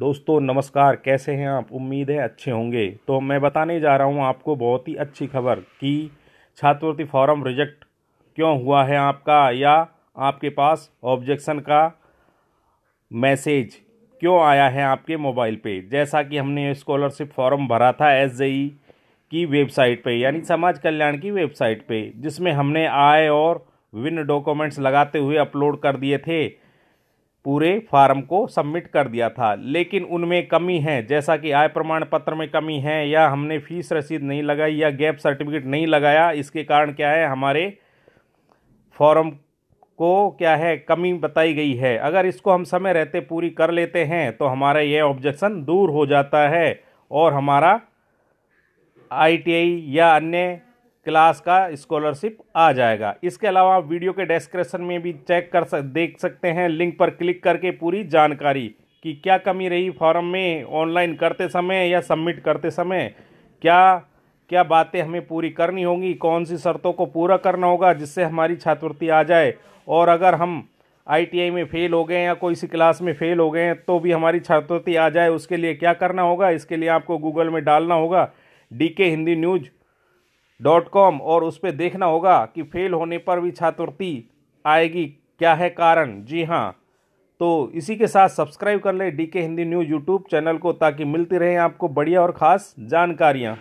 दोस्तों नमस्कार कैसे हैं आप उम्मीद है अच्छे होंगे तो मैं बताने जा रहा हूं आपको बहुत ही अच्छी खबर कि छात्रवृत्ति फॉर्म रिजेक्ट क्यों हुआ है आपका या आपके पास ऑब्जेक्शन का मैसेज क्यों आया है आपके मोबाइल पे जैसा कि हमने स्कॉलरशिप फॉर्म भरा था एस e की वेबसाइट पे यानी समाज कल्याण की वेबसाइट पे जिसमें हमने आए और विभिन्न डॉक्यूमेंट्स लगाते हुए अपलोड कर दिए थे पूरे फार्म को सबमिट कर दिया था लेकिन उनमें कमी है जैसा कि आय प्रमाण पत्र में कमी है या हमने फीस रसीद नहीं लगाई या गैप सर्टिफिकेट नहीं लगाया इसके कारण क्या है हमारे फॉर्म को क्या है कमी बताई गई है अगर इसको हम समय रहते पूरी कर लेते हैं तो हमारा यह ऑब्जेक्शन दूर हो जाता है और हमारा आई या अन्य क्लास का स्कॉलरशिप आ जाएगा इसके अलावा आप वीडियो के डिस्क्रिप्शन में भी चेक कर सक देख सकते हैं लिंक पर क्लिक करके पूरी जानकारी कि क्या कमी रही फॉर्म में ऑनलाइन करते समय या सबमिट करते समय क्या क्या बातें हमें पूरी करनी होंगी कौन सी शर्तों को पूरा करना होगा जिससे हमारी छात्रवृत्ति आ जाए और अगर हम आईटीआई में फ़ेल हो गए या कोई सी क्लास में फ़ेल हो गए हैं तो भी हमारी छात्रवृत्ति आ जाए उसके लिए क्या करना होगा इसके लिए आपको गूगल में डालना होगा डी के हिंदी न्यूज़ डॉट कॉम और उस पर देखना होगा कि फेल होने पर भी छात्रवृत्ति आएगी क्या है कारण जी हाँ तो इसी के साथ सब्सक्राइब कर लें डी के हिंदी न्यूज़ यूट्यूब चैनल को ताकि मिलती रहें आपको बढ़िया और ख़ास जानकारियाँ